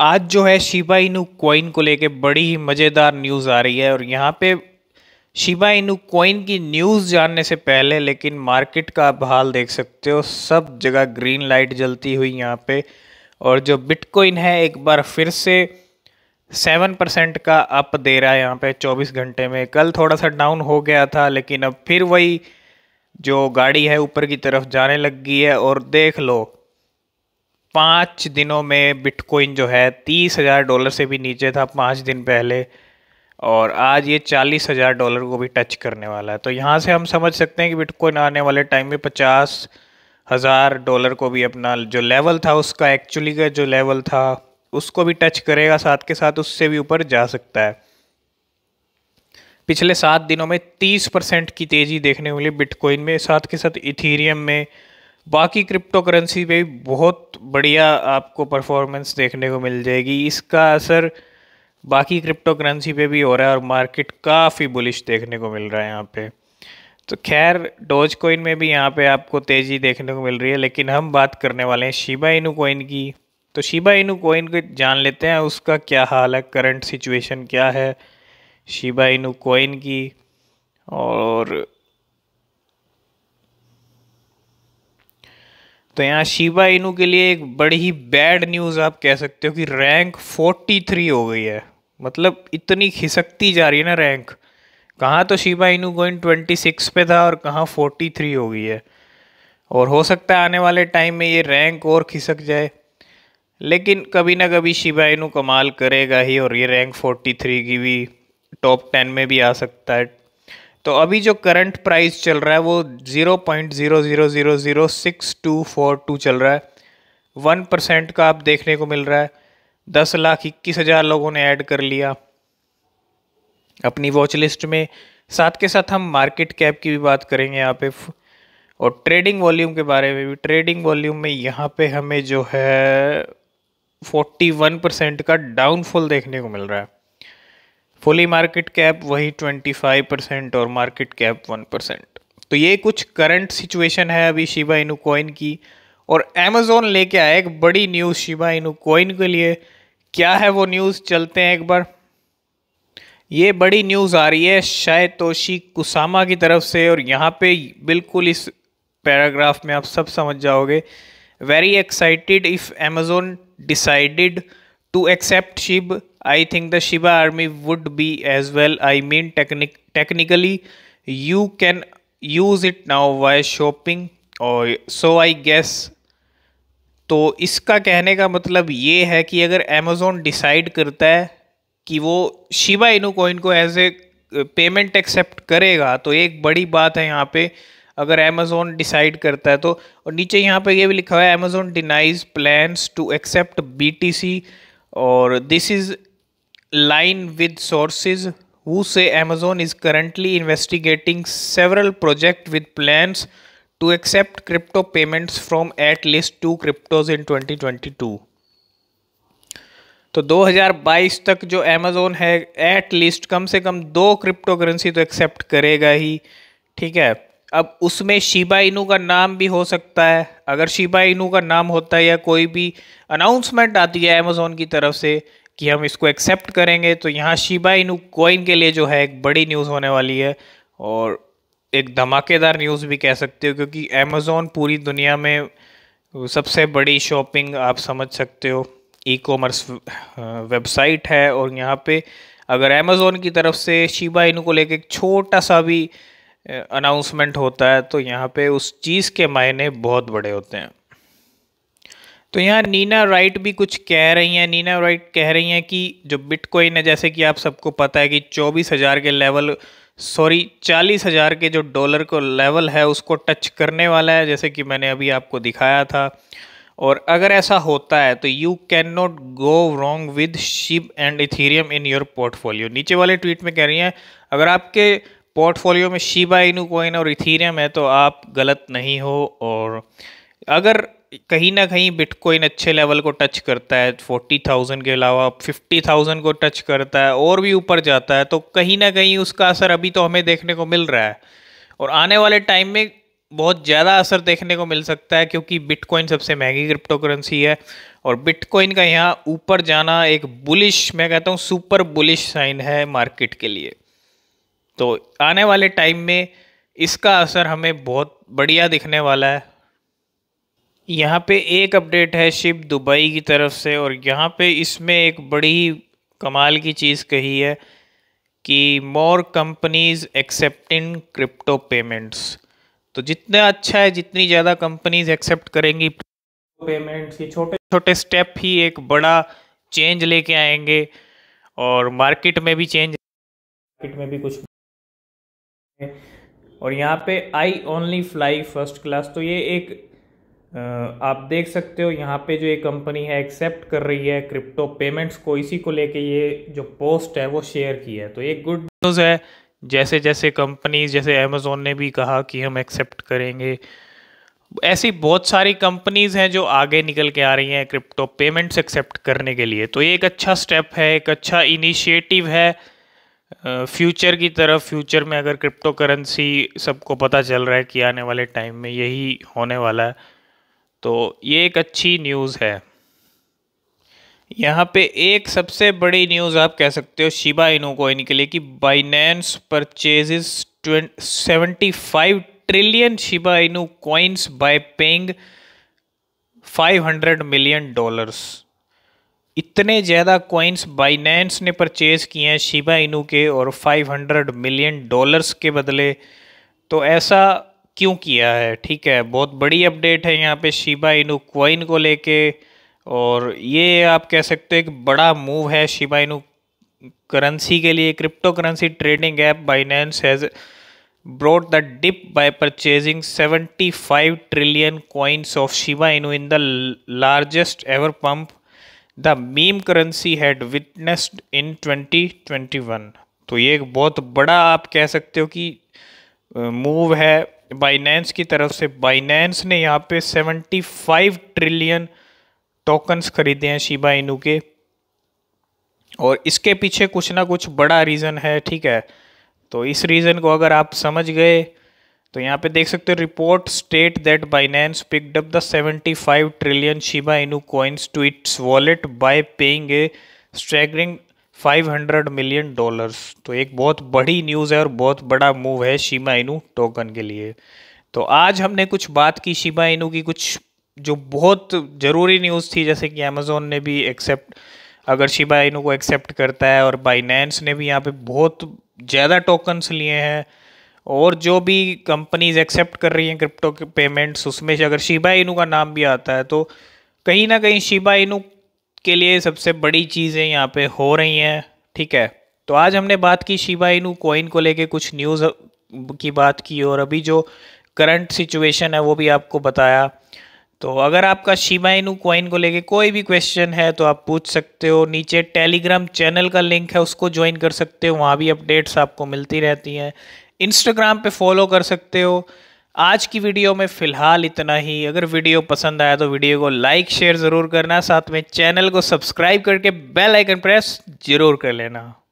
आज जो है शिबा इनू कॉइन को लेके बड़ी ही मज़ेदार न्यूज़ आ रही है और यहाँ पे शिबा इनू कॉइन की न्यूज़ जानने से पहले लेकिन मार्केट का आप हाल देख सकते हो सब जगह ग्रीन लाइट जलती हुई यहाँ पे और जो बिटकॉइन है एक बार फिर से सेवन परसेंट का अप दे रहा है यहाँ पे चौबीस घंटे में कल थोड़ा सा डाउन हो गया था लेकिन अब फिर वही जो गाड़ी है ऊपर की तरफ जाने लग गई है और देख लो पाँच दिनों में बिटकॉइन जो है तीस हज़ार डॉलर से भी नीचे था पाँच दिन पहले और आज ये चालीस हज़ार डॉलर को भी टच करने वाला है तो यहाँ से हम समझ सकते हैं कि बिटकॉइन आने वाले टाइम में पचास हज़ार डॉलर को भी अपना जो लेवल था उसका एक्चुअली का जो लेवल था उसको भी टच करेगा साथ के साथ उससे भी ऊपर जा सकता है पिछले सात दिनों में तीस परसेंट की तेज़ी देखने को मिली बिटकॉइन में साथ के साथ इथीरियम में बाकी क्रिप्टो करेंसी पे बहुत बढ़िया आपको परफॉर्मेंस देखने को मिल जाएगी इसका असर बाकी क्रिप्टो करेंसी पे भी हो रहा है और मार्केट काफ़ी बुलिश देखने को मिल रहा है यहाँ पे तो खैर डोज कोइन में भी यहाँ पे आपको तेज़ी देखने को मिल रही है लेकिन हम बात करने वाले हैं शिबा इनू कोइन की तो शिबा इनू कोइन को जान लेते हैं उसका क्या हाल है करंट सिचुएशन क्या है शिबा इनू कोइन की और तो यहाँ शिबा इनू के लिए एक बड़ी ही बैड न्यूज़ आप कह सकते हो कि रैंक 43 हो गई है मतलब इतनी खिसकती जा रही है ना रैंक कहाँ तो शिबा इनू गोइन 26 पे था और कहाँ 43 हो गई है और हो सकता है आने वाले टाइम में ये रैंक और खिसक जाए लेकिन कभी ना कभी शिबा इनू कमाल करेगा ही और ये रैंक फोर्टी की भी टॉप टेन में भी आ सकता है तो अभी जो करंट प्राइस चल रहा है वो zero point zero zero zero zero six two four two चल रहा है वन परसेंट का आप देखने को मिल रहा है दस लाख इक्कीस हज़ार लोगों ने ऐड कर लिया अपनी वॉच लिस्ट में साथ के साथ हम मार्केट कैप की भी बात करेंगे यहाँ पे और ट्रेडिंग वॉल्यूम के बारे में भी ट्रेडिंग वॉल्यूम में यहाँ पे हमें जो है फोर्टी वन परसेंट का डाउनफॉल देखने को मिल रहा है फुली मार्केट कैप वही 25 परसेंट और मार्केट कैप 1 परसेंट तो ये कुछ करंट सिचुएशन है अभी शिबा इनू कॉइन की और अमेजोन लेके आया एक बड़ी न्यूज़ शिबा इनू कॉइन के लिए क्या है वो न्यूज़ चलते हैं एक बार ये बड़ी न्यूज़ आ रही है शायद तोशी कुसामा की तरफ से और यहाँ पे बिल्कुल इस पैराग्राफ में आप सब समझ जाओगे very excited if Amazon decided to accept Shib I think the Shiba army would be as well I mean technic technically you can use it now while shopping और सो आई गेस तो इसका कहने का मतलब ये है कि अगर अमेज़ोन डिसाइड करता है कि वो शिवा इनू कोइन को एज ए पेमेंट एक्सेप्ट करेगा तो एक बड़ी बात है यहाँ पे अगर अमेज़ोन डिसाइड करता है तो और नीचे यहाँ पे ये भी लिखा हुआ है Amazon denies plans to accept BTC और this is line with sources who say Amazon is currently investigating several projects with plans to accept crypto payments from at least two cryptos in 2022. तो 2022 तक जो Amazon है at least कम से कम दो crypto currency तो accept करेगा ही ठीक है अब उसमें शिबा इनू का नाम भी हो सकता है अगर शिबा इनू का नाम होता है या कोई भी अनाउंसमेंट आती है अमेजोन की तरफ से कि हम इसको एक्सेप्ट करेंगे तो यहाँ शिबा इनू कॉइन के लिए जो है एक बड़ी न्यूज़ होने वाली है और एक धमाकेदार न्यूज़ भी कह सकते हो क्योंकि अमेज़ोन पूरी दुनिया में सबसे बड़ी शॉपिंग आप समझ सकते हो ई कॉमर्स वेबसाइट है और यहाँ पे अगर अमेज़ोन की तरफ से शिबा इनू को लेके एक छोटा सा भी अनाउंसमेंट होता है तो यहाँ पे उस चीज़ के मायने बहुत बड़े होते हैं तो यहाँ नीना राइट भी कुछ कह रही हैं नीना राइट कह रही हैं कि जो बिटकॉइन है जैसे कि आप सबको पता है कि चौबीस हज़ार के लेवल सॉरी चालीस हज़ार के जो डॉलर को लेवल है उसको टच करने वाला है जैसे कि मैंने अभी आपको दिखाया था और अगर ऐसा होता है तो you can not go wrong with Shib and Ethereum in your portfolio नीचे वाले ट्वीट में कह रही हैं अगर आपके पोर्टफोलियो में शिबा इनू कॉइन और इथीरियम है तो आप गलत नहीं हो और अगर कहीं ना कहीं बिटकॉइन अच्छे लेवल को टच करता है फोर्टी थाउजेंड के अलावा फिफ्टी थाउजेंड को टच करता है और भी ऊपर जाता है तो कहीं ना कहीं उसका असर अभी तो हमें देखने को मिल रहा है और आने वाले टाइम में बहुत ज़्यादा असर देखने को मिल सकता है क्योंकि बिटकॉइन सबसे महंगी क्रिप्टो करेंसी है और बिटकॉइन का यहाँ ऊपर जाना एक बुलिश मैं कहता हूँ सुपर बुलिश साइन है मार्केट के लिए तो आने वाले टाइम में इसका असर हमें बहुत बढ़िया दिखने वाला है यहाँ पे एक अपडेट है शिप दुबई की तरफ से और यहाँ पे इसमें एक बड़ी कमाल की चीज़ कही है कि more companies accepting crypto payments तो जितना अच्छा है जितनी ज़्यादा कंपनीज एक्सेप्ट करेंगी पेमेंट्स ये छोटे छोटे स्टेप ही एक बड़ा चेंज लेके आएंगे और मार्केट में भी चेंज मार्केट में भी कुछ और यहाँ पे I only fly first class तो ये एक आप देख सकते हो यहाँ पे जो ये कंपनी है एक्सेप्ट कर रही है क्रिप्टो पेमेंट्स को इसी को लेके ये जो पोस्ट है वो शेयर की है तो एक गुड न्यूज़ है जैसे जैसे कंपनीज जैसे अमेज़ोन ने भी कहा कि हम एक्सेप्ट करेंगे ऐसी बहुत सारी कंपनीज़ हैं जो आगे निकल के आ रही हैं क्रिप्टो पेमेंट्स एक्सेप्ट करने के लिए तो ये एक अच्छा स्टेप है एक अच्छा इनिशिएटिव है फ्यूचर की तरफ फ्यूचर में अगर क्रिप्टो करेंसी सबको पता चल रहा है कि आने वाले टाइम में यही होने वाला है तो ये एक अच्छी न्यूज़ है यहाँ पे एक सबसे बड़ी न्यूज़ आप कह सकते हो शिबा इनू को के लिए कि Binance purchase seventy five trillion Shiba Inu coins by paying hundred million dollars इतने ज़्यादा कॉइन्स बाइनेंस ने परचेज़ किए हैं शिबा इनू के और फाइव हंड्रेड मिलियन डॉलर्स के बदले तो ऐसा क्यों किया है ठीक है बहुत बड़ी अपडेट है यहाँ पे शिबा इनू क्वाइन को लेके और ये आप कह सकते हो एक बड़ा मूव है शिबा इनू करेंसी के लिए crypto currency trading app Binance has by purchasing seventy five trillion 75 of Shiba Inu in the largest ever pump the meme currency had witnessed in twenty twenty 2021. तो ये एक बहुत बड़ा आप कह सकते हो कि मूव है बाइनेंस की तरफ से बाइनेंस ने यहाँ पे 75 ट्रिलियन टोकन्स खरीदे हैं शिबा इनू के और इसके पीछे कुछ ना कुछ बड़ा रीज़न है ठीक है तो इस रीज़न को अगर आप समझ गए तो यहाँ पे देख सकते हो report state that Binance picked up the 75 trillion Shiba Inu coins to its wallet by paying a staggering 500 million dollars तो एक बहुत बड़ी न्यूज़ है और बहुत बड़ा मूव है शिमा इनू टोकन के लिए तो आज हमने कुछ बात की शिमा इनू की कुछ जो बहुत ज़रूरी न्यूज़ थी जैसे कि अमेज़ोन ने भी एक्सेप्ट अगर शिबा इनू को एक्सेप्ट करता है और बाइनेंस ने भी यहाँ पे बहुत ज़्यादा टोकन्स लिए हैं और जो भी कंपनीज एक्सेप्ट कर रही हैं क्रिप्टो के पेमेंट्स उसमें अगर शिबा इनू का नाम भी आता है तो कहीं ना कहीं शिबा इनू के लिए सबसे बड़ी चीज़ें यहाँ पे हो रही हैं ठीक है तो आज हमने बात की शिबा इनू कोइन को लेके कुछ न्यूज़ की बात की और अभी जो करंट सिचुएशन है वो भी आपको बताया तो अगर आपका शिवा इनू कोइन को लेके कोई भी क्वेश्चन है तो आप पूछ सकते हो नीचे टेलीग्राम चैनल का लिंक है उसको ज्वाइन कर सकते हो वहाँ भी अपडेट्स आपको मिलती रहती हैं इंस्टाग्राम पर फॉलो कर सकते हो आज की वीडियो में फ़िलहाल इतना ही अगर वीडियो पसंद आया तो वीडियो को लाइक शेयर ज़रूर करना साथ में चैनल को सब्सक्राइब करके बेल आइकन प्रेस ज़रूर कर लेना